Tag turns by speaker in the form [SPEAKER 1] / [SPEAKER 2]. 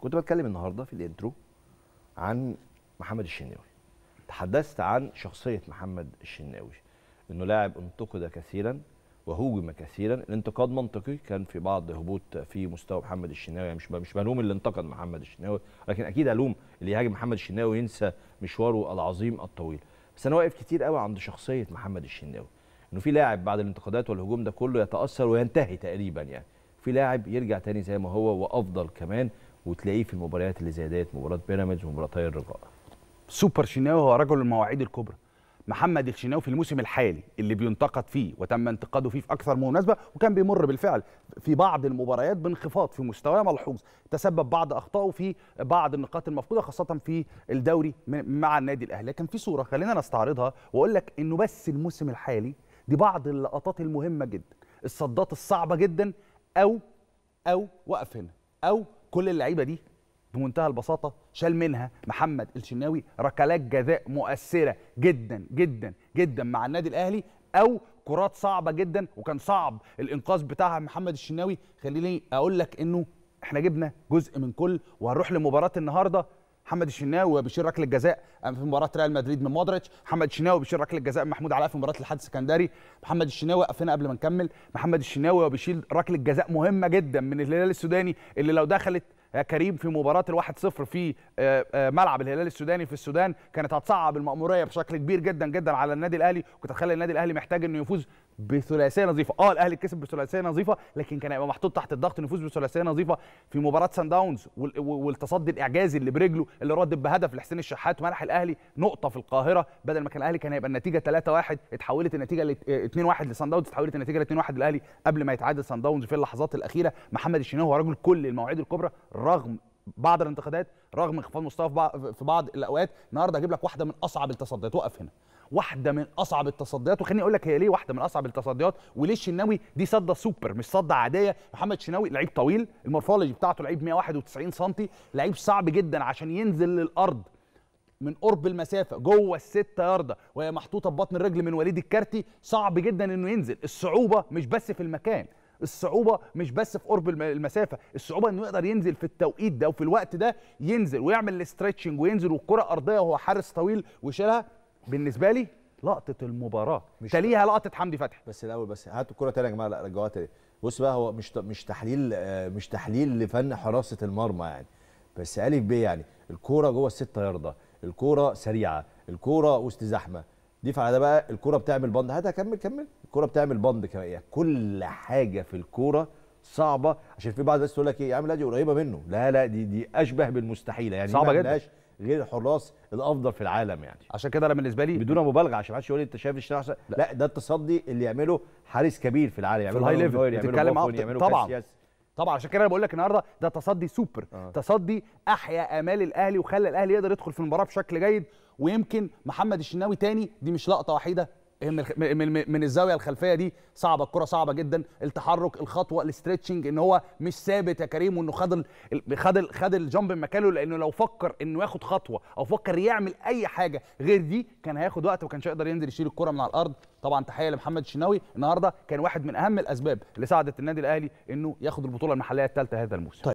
[SPEAKER 1] كنت بتكلم النهارده في الانترو عن محمد الشناوي تحدثت عن شخصيه محمد الشناوي انه لاعب انتقد كثيرا وهوجم كثيرا الانتقاد منطقي كان في بعض هبوط في مستوى محمد الشناوي يعني مش مش بلوم اللي انتقد محمد الشناوي لكن اكيد الوم اللي يهاجم محمد الشناوي وينسى مشواره العظيم الطويل بس انا واقف كتير قوي عند شخصيه محمد الشناوي انه في لاعب بعد الانتقادات والهجوم ده كله يتاثر وينتهي تقريبا يعني في لاعب يرجع تاني زي ما هو وافضل كمان وتلاقيه في المباريات اللي زي ديت مباراه بيراميدز ومباراتي الرجاء سوبر شناوي هو رجل المواعيد
[SPEAKER 2] الكبرى محمد الشناوي في الموسم الحالي اللي بينتقد فيه وتم انتقاده فيه في اكثر من مناسبه وكان بيمر بالفعل في بعض المباريات بانخفاض في مستواه ملحوظ تسبب بعض اخطائه في بعض النقاط المفقوده خاصه في الدوري مع النادي الاهلي لكن في صوره خلينا نستعرضها واقول لك انه بس الموسم الحالي دي بعض اللقطات المهمه جدا الصدات الصعبه جدا او او وقف هنا او كل اللعيبه دي بمنتهى البساطه شال منها محمد الشناوي ركلات جزاء مؤثره جدا جدا جدا مع النادي الاهلي او كرات صعبه جدا وكان صعب الانقاذ بتاعها محمد الشناوي خليني اقول لك انه احنا جبنا جزء من كل وهنروح لمباراه النهارده محمد الشناوي بيشيل ركله جزاء في مباراه ريال مدريد من مودريتش محمد الشناوي بيشيل ركله جزاء من محمود علاء في مباراه الاتحاد السكندري محمد الشناوي وقفنا قبل ما نكمل محمد الشناوي بيشيل ركله جزاء مهمه جدا من الهلال السوداني اللي لو دخلت يا كريم في مباراه الواحد صفر في آه، آه، ملعب الهلال السوداني في السودان كانت هتصعب المأموريه بشكل كبير جدا جدا على النادي الاهلي وكانت هتخلي النادي الاهلي محتاج انه يفوز بثلاثيه نظيفه اه الاهلي كسب بثلاثيه نظيفه لكن كان هيبقى محطوط تحت الضغط انه يفوز بثلاثيه نظيفه في مباراه سان داونز والتصدي الاعجازي اللي برجله اللي رد بهدف لحسين الشحات منح الاهلي نقطه في القاهره بدل ما كان الاهلي كان هيبقى النتيجه 3-1 اتحولت النتيجه 2-1 لسان داونز اتحولت النتيجه ل 2-1 آه، للاهلي قبل ما يتعادل سان داونز في اللحظات الاخيره محمد الشناوي هو رجل كل المواعيد الكبرى رغم بعض الانتقادات رغم انخفاض مستواه في بعض الاوقات النهارده هجيب لك واحده من اصعب التصديات وقف هنا واحده من اصعب التصديات وخليني اقول لك هي ليه واحده من اصعب التصديات وليه الشناوي دي صده سوبر مش صده عاديه محمد شناوي لعيب طويل المورفولوجي بتاعته لعيب 191 سم لعيب صعب جدا عشان ينزل للارض من قرب المسافه جوه الستة ياردة وهي محطوطه ببطن الرجل من وليد الكارتي صعب جدا انه ينزل الصعوبه مش بس في المكان الصعوبه مش بس في قرب المسافه الصعوبه انه يقدر ينزل في التوقيت ده وفي الوقت ده ينزل ويعمل الاسترتشنج وينزل والكره ارضيه وهو حارس طويل ويشيلها بالنسبه لي
[SPEAKER 1] لقطه المباراه مش تليها لقطه حمدي فتحي بس الاول بس هاتوا الكره تاني يا جماعه لا رجعوها تاني بص بقى هو مش مش تحليل آه، مش تحليل لفن حراسه المرمى يعني بس الف ب يعني الكوره جوه السته يارده الكوره سريعه الكوره وسط زحمه ضيف على ده بقى الكوره بتعمل بند هات كمل كمل الكوره بتعمل بند كمان يعني كل حاجه في الكوره صعبه عشان في بعض الناس تقول لك ايه يا عم لا دي قريبه منه لا لا دي دي اشبه بالمستحيله يعني صعبه جدا غير الحراس الافضل في العالم يعني عشان كده انا بالنسبه لي بدون مبالغه عشان ما حدش يقول لي انت شايف الشارع لا. لا ده التصدي اللي يعمله حارس كبير في العالم يعمله في الهاي ليفل بتتكلم طبعا كاسياس. طبعا عشان كده انا بقول لك النهارده ده تصدي سوبر آه. تصدي
[SPEAKER 2] احيا امال الاهلي وخلى الاهلي يقدر يدخل في المباراه بشكل جيد ويمكن محمد الشناوي تاني دي مش لقطه وحيده من من الزاويه الخلفيه دي صعبه الكره صعبه جدا التحرك الخطوه الاسترتشنج ان هو مش ثابت يا كريم وانه خد خد خد الجامب مكانه لانه لو فكر انه ياخد خطوه او فكر يعمل اي حاجه غير دي كان هياخد وقت وما كانش هيقدر ينزل يشيل الكره من على الارض طبعا تحيه لمحمد الشناوي النهارده كان واحد من اهم الاسباب اللي ساعدت النادي الاهلي انه ياخد البطوله المحليه الثالثه هذا الموسم طيب.